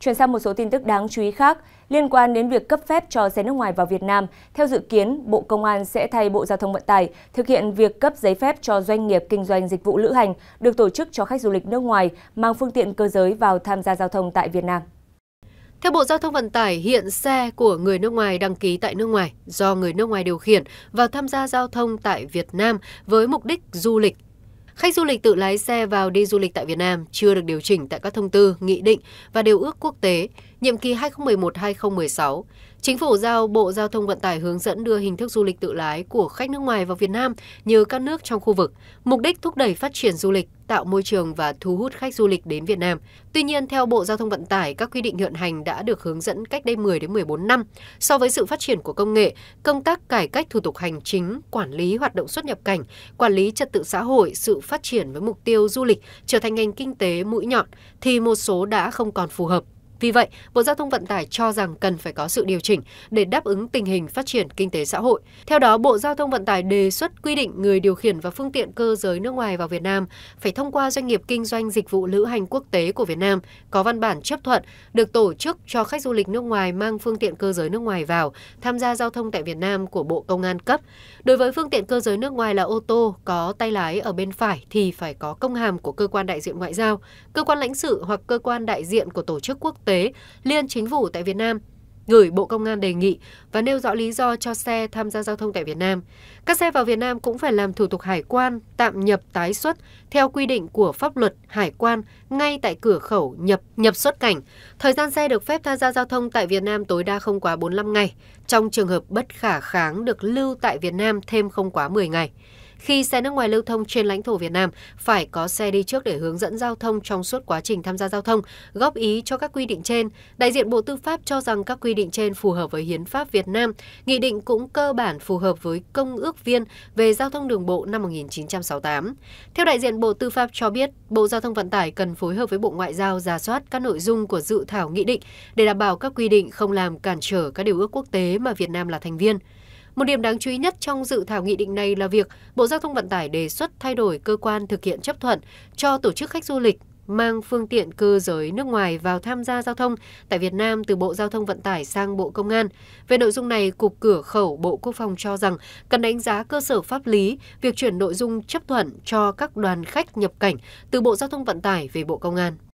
Chuyển sang một số tin tức đáng chú ý khác liên quan đến việc cấp phép cho xe nước ngoài vào Việt Nam. Theo dự kiến, Bộ Công an sẽ thay Bộ Giao thông Vận tải thực hiện việc cấp giấy phép cho doanh nghiệp kinh doanh dịch vụ lữ hành được tổ chức cho khách du lịch nước ngoài mang phương tiện cơ giới vào tham gia giao thông tại Việt Nam. Theo Bộ Giao thông Vận tải, hiện xe của người nước ngoài đăng ký tại nước ngoài do người nước ngoài điều khiển và tham gia giao thông tại Việt Nam với mục đích du lịch Khách du lịch tự lái xe vào đi du lịch tại Việt Nam chưa được điều chỉnh tại các thông tư, nghị định và điều ước quốc tế nhiệm kỳ 2011-2016, chính phủ giao Bộ Giao thông Vận tải hướng dẫn đưa hình thức du lịch tự lái của khách nước ngoài vào Việt Nam như các nước trong khu vực, mục đích thúc đẩy phát triển du lịch, tạo môi trường và thu hút khách du lịch đến Việt Nam. Tuy nhiên, theo Bộ Giao thông Vận tải, các quy định hiện hành đã được hướng dẫn cách đây 10 đến 14 năm. So với sự phát triển của công nghệ, công tác cải cách thủ tục hành chính, quản lý hoạt động xuất nhập cảnh, quản lý trật tự xã hội, sự phát triển với mục tiêu du lịch trở thành ngành kinh tế mũi nhọn thì một số đã không còn phù hợp vì vậy bộ giao thông vận tải cho rằng cần phải có sự điều chỉnh để đáp ứng tình hình phát triển kinh tế xã hội theo đó bộ giao thông vận tải đề xuất quy định người điều khiển và phương tiện cơ giới nước ngoài vào việt nam phải thông qua doanh nghiệp kinh doanh dịch vụ lữ hành quốc tế của việt nam có văn bản chấp thuận được tổ chức cho khách du lịch nước ngoài mang phương tiện cơ giới nước ngoài vào tham gia giao thông tại việt nam của bộ công an cấp đối với phương tiện cơ giới nước ngoài là ô tô có tay lái ở bên phải thì phải có công hàm của cơ quan đại diện ngoại giao cơ quan lãnh sự hoặc cơ quan đại diện của tổ chức quốc tế liên chính phủ tại Việt Nam gửi Bộ Công an đề nghị và nêu rõ lý do cho xe tham gia giao thông tại Việt Nam. Các xe vào Việt Nam cũng phải làm thủ tục hải quan tạm nhập tái xuất theo quy định của pháp luật hải quan ngay tại cửa khẩu nhập nhập xuất cảnh. Thời gian xe được phép tham gia giao thông tại Việt Nam tối đa không quá 45 ngày, trong trường hợp bất khả kháng được lưu tại Việt Nam thêm không quá 10 ngày khi xe nước ngoài lưu thông trên lãnh thổ Việt Nam phải có xe đi trước để hướng dẫn giao thông trong suốt quá trình tham gia giao thông, góp ý cho các quy định trên. Đại diện Bộ Tư pháp cho rằng các quy định trên phù hợp với Hiến pháp Việt Nam, nghị định cũng cơ bản phù hợp với Công ước Viên về giao thông đường bộ năm 1968. Theo đại diện Bộ Tư pháp cho biết, Bộ Giao thông Vận tải cần phối hợp với Bộ Ngoại giao giả soát các nội dung của dự thảo nghị định để đảm bảo các quy định không làm cản trở các điều ước quốc tế mà Việt Nam là thành viên. Một điểm đáng chú ý nhất trong dự thảo nghị định này là việc Bộ Giao thông Vận tải đề xuất thay đổi cơ quan thực hiện chấp thuận cho tổ chức khách du lịch mang phương tiện cơ giới nước ngoài vào tham gia giao thông tại Việt Nam từ Bộ Giao thông Vận tải sang Bộ Công an. Về nội dung này, Cục Cửa khẩu Bộ Quốc phòng cho rằng cần đánh giá cơ sở pháp lý việc chuyển nội dung chấp thuận cho các đoàn khách nhập cảnh từ Bộ Giao thông Vận tải về Bộ Công an.